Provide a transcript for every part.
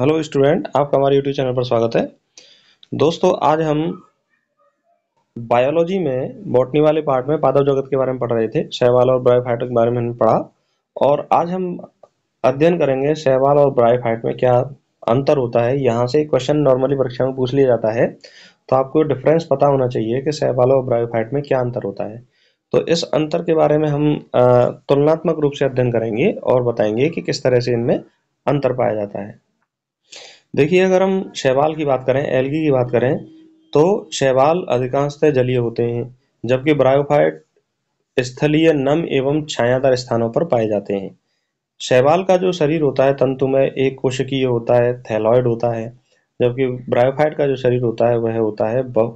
hello student आपका हमारे YouTube channel पर स्वागत है दोस्तों आज हम बायोलॉजी में बॉटनी वाले पार्ट में पादव जगत के बारे में पढ़ रहे थे शैवाल और ब्रायोफाइट के बारे में हमने पढ़ा और आज हम अध्ययन करेंगे शैवाल और ब्रायोफाइट में क्या अंतर होता है यहाँ से क्वेश्चन नॉर्मली परीक्षा में पूछ लिया जाता है तो आपको डिफरेंस पता होना चाहिए कि शैवाल और ब्रायोफाइट में क्या अंतर होता है तो इस अंतर के बारे में हम तुलनात्मक रूप से अध्ययन करेंगे और बताएंगे कि किस तरह से इनमें अंतर पाया जाता है देखिए अगर हम शैवाल की बात करें एलगी की बात करें तो शैवाल अधिकांशतः जलीय होते हैं जबकि ब्रायोफाइट स्थलीय नम एवं छायादार स्थानों पर पाए जाते हैं शैवाल का जो शरीर होता है तंतु में एक कोशिकीय होता है थैलॉयड होता है जबकि ब्रायोफाइट का जो शरीर होता है वह होता है बहु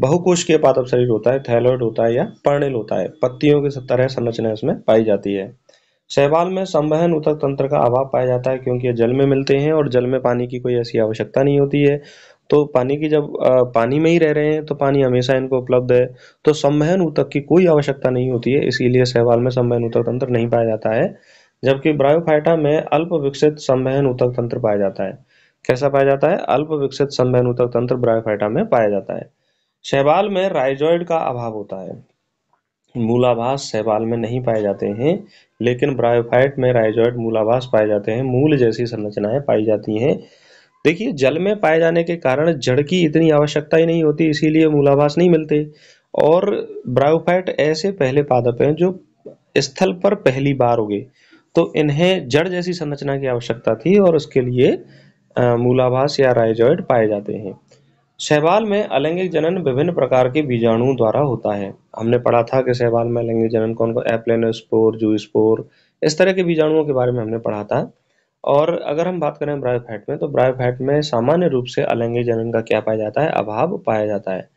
बहुकोशीय पादप शरीर होता है थैलॉयड होता है या पर्णिल होता है पत्तियों की तरह संरचना इसमें पाई जाती है शैवाल में संवहन उतक तंत्र का अभाव पाया जाता है क्योंकि ये जल में मिलते हैं और जल में पानी की कोई ऐसी आवश्यकता नहीं होती है तो पानी की जब पानी में ही रह रहे हैं तो पानी हमेशा इनको उपलब्ध है तो संवहन उतक की कोई आवश्यकता नहीं होती है इसीलिए शैवाल में संवहन उतक तंत्र नहीं पाया जाता है जबकि ब्रायोफाइटा में अल्प विकसित संवहन उतक तंत्र पाया जाता है कैसा पाया जाता है अल्प विकसित संवहन उतक तंत्र ब्रायोफाइटा में पाया जाता है शैवाल में राइजॉइड का अभाव होता है मूलाभास शैवाल में नहीं पाए जाते हैं लेकिन ब्रायोफाइट में राइजॉइड मूलाभास पाए जाते हैं मूल जैसी संरचनाएं पाई जाती हैं देखिए जल में पाए जाने के कारण जड़ की इतनी आवश्यकता ही नहीं होती इसीलिए मूलाभास नहीं मिलते और ब्रायोफाइट ऐसे पहले पादप हैं जो स्थल पर पहली बार उगे तो इन्हें जड़ जैसी संरचना की आवश्यकता थी और उसके लिए मूलाभास या राइजॉइड पाए जाते हैं शैवाल में अलैंगिक जनन विभिन्न प्रकार के बीजाणुओं द्वारा होता है हमने पढ़ा था कि शैवाल में अलैंगिक जनन कौन कौन एप्लेन स्पोर जू स्पोर इस तरह के बीजाणुओं के बारे में हमने पढ़ा था और अगर हम बात करें ब्रायोफाइट में तो ब्रायोफाइट में सामान्य रूप से अलैंगिक जनन का क्या पाया जाता है अभाव पाया जाता है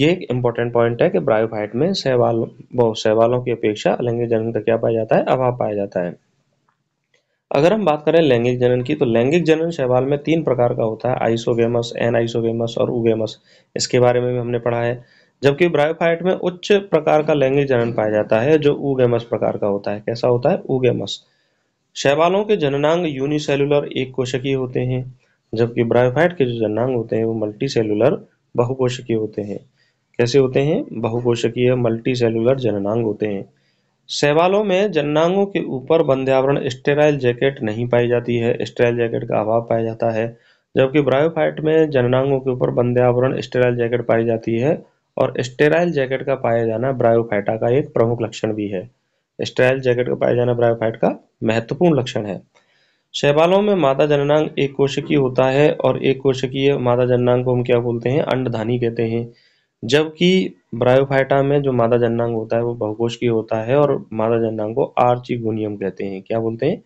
ये एक इम्पॉर्टेंट पॉइंट है कि ब्रायोफाइट में शैवाल वो शैवालों की अपेक्षा अलैंगिक जनन का क्या पाया जाता है अभाव पाया जाता है अगर हम बात करें लैंगिक जनन की तो लैंगिक जनन शैवाल में तीन प्रकार का होता है आइसोगेमस एन आइसोगेमस और उगेमस इसके बारे में भी हमने पढ़ा है जबकि ब्रायोफाइट में उच्च प्रकार का लैंगिक जनन पाया जाता है जो उगेमस प्रकार का होता है कैसा होता है उगेमस शैवालों के जननांग यूनिसेलुलर एक कोशकीय होते हैं जबकि ब्रायोफाइट के जो जननांग होते हैं वो मल्टी सेलुलर बहुकोशकीय होते हैं कैसे होते हैं बहुकोशकीय मल्टी सेलुलर जननांग होते हैं शैवालों में जन्नांगों के ऊपर बंध्यावरण स्टेराइल जैकेट नहीं पाई जाती है स्टेराइल जैकेट का अभाव पाया जाता है जबकि ब्रायोफाइट में जननांगों के ऊपर बंध्यावरण स्टेराइल जैकेट पाई जाती है और स्टेराइल जैकेट का पाया जाना ब्रायोफाइटा का एक प्रमुख लक्षण भी है स्टेराइल जैकेट का पाया जाना ब्रायोफाइट का महत्वपूर्ण लक्षण है शैवालों में मादा जननांग एक कोशिकीय होता है और एक कोशिकीय मादा जननांग को हम क्या बोलते हैं अंडधानी कहते हैं जबकि ब्रायोफाइटा में जो मादा जननांग होता है वो बहुकोश की होता है और मादा जननांग को आर्चिगोनियम कहते हैं क्या बोलते हैं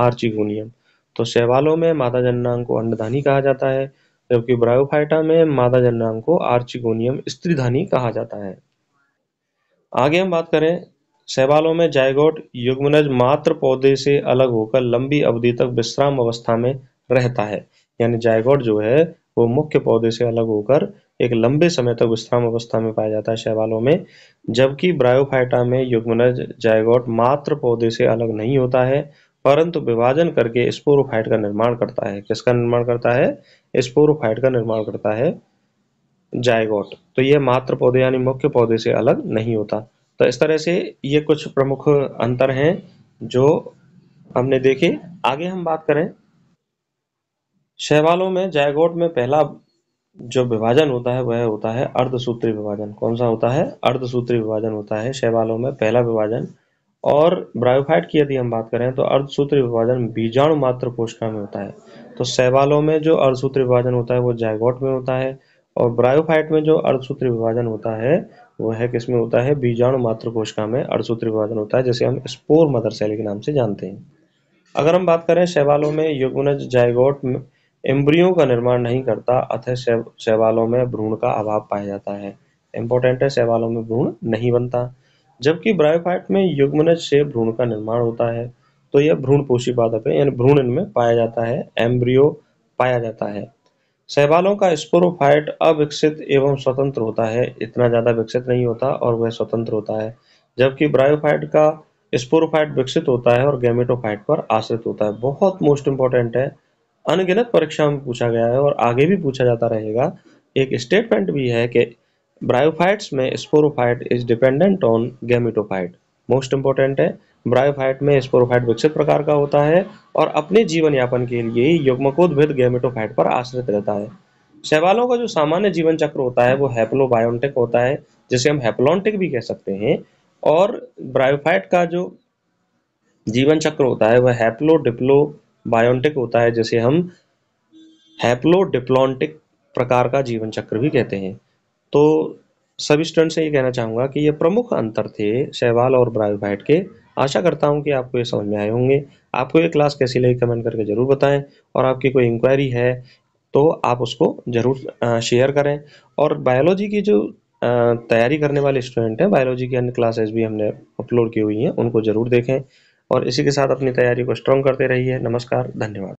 आर्चिगोनियम तो शैवालों में मादा जननांग को अंडधानी कहा जाता है जबकि ब्रायोफाइटा में मादा जननांग को आर्चिगोनियम स्त्रीधानी कहा जाता है आगे हम बात करें शैवालों में जायगोट युग्मनज मात्र पौधे से अलग होकर लंबी अवधि तक विश्राम अवस्था में रहता है यानी जायगोट जो है वो मुख्य पौधे से अलग होकर एक लंबे समय तक विश्राम अवस्था में पाया जाता है शैवालों में जबकि ब्रायोफाइटा में युग्मनज जायगोट मात्र पौधे से अलग नहीं होता है परंतु विभाजन करके स्पोरोफाइट का निर्माण करता है किसका निर्माण करता है स्पोरोफाइट का निर्माण करता है जायगोट तो यह मात्र पौधे यानी मुख्य पौधे से अलग नहीं होता तो इस तरह से ये कुछ प्रमुख अंतर हैं जो हमने देखे आगे हम बात करें शैवालों में जायगोट में पहला जो विभाजन होता है वह होता है अर्धसूत्री विभाजन कौन सा होता है अर्धसूत्री विभाजन होता है शैवालों में पहला विभाजन और ब्रायोफाइट की यदि हम बात करें तो अर्धसूत्री विभाजन बीजाणु मात्र कोशिका में होता है तो शैवालों में जो अर्धसूत्री विभाजन होता है वो जायगोट में होता है और ब्रायोफाइट में जो अर्धसूत्री विभाजन होता है वह है किसमें होता है बीजाणु मात्र कोशिका में अर्धसूत्री विभाजन होता है जिसे हम स्पोर मदर सेल के नाम से जानते हैं अगर हम बात करें शैवालों में युगुनज जायगोट एम्ब्रियो का निर्माण नहीं करता अतः शैवालों में भ्रूण का अभाव पाया जाता है इंपॉर्टेंट है शैवालों में भ्रूण नहीं बनता जबकि ब्रायोफाइट में युग्मनज से भ्रूण का निर्माण होता है तो यह भ्रूण पोषी पादप है यानी भ्रूण इनमें पाया जाता है एम्ब्रियो पाया जाता है शैवालों का स्पोरोफाइट अविकसित एवं स्वतंत्र होता है इतना ज़्यादा विकसित नहीं होता और वह स्वतंत्र होता है जबकि ब्रायोफाइट का स्पोरोफाइट विकसित होता है और गैमेटोफाइट पर आश्रित होता है बहुत मोस्ट इंपॉर्टेंट है अनगिनत परीक्षा में पूछा गया है और आगे भी पूछा जाता रहेगा एक स्टेटमेंट भी है कि ब्रायोफाइट्स में sporophyte is dependent on gametophyte most important है ब्रायोफाइट में स्पोरोफाइट विकसित प्रकार का होता है और अपने जीवन यापन के लिए युग्मकोद्भिद गैमिटोफाइट पर आश्रित रहता है शैवालों का जो सामान्य जीवन चक्र होता है वो हैप्लोबायोटिक होता है जिसे हम हैप्लोन्टिक भी कह सकते हैं और ब्रायोफाइट का जो जीवन चक्र होता है वह हैप्लो डिप्लो बायोन्टिक होता है जैसे हम हैप्लोडिप्लॉन्टिक प्रकार का जीवन चक्र भी कहते हैं तो सभी स्टूडेंट से ये कहना चाहूँगा कि ये प्रमुख अंतर थे शहवाल और ब्रायोफाइट के आशा करता हूँ कि आपको ये समझ में आए होंगे आपको ये क्लास कैसी लगी कमेंट करके ज़रूर बताएं और आपकी कोई इंक्वायरी है तो आप उसको ज़रूर शेयर करें और बायोलॉजी की जो तैयारी करने वाले स्टूडेंट हैं बायोलॉजी की अन्य क्लासेस भी हमने अपलोड की हुई हैं उनको ज़रूर देखें और इसी के साथ अपनी तैयारी को स्ट्रॉन्ग करते रहिए नमस्कार धन्यवाद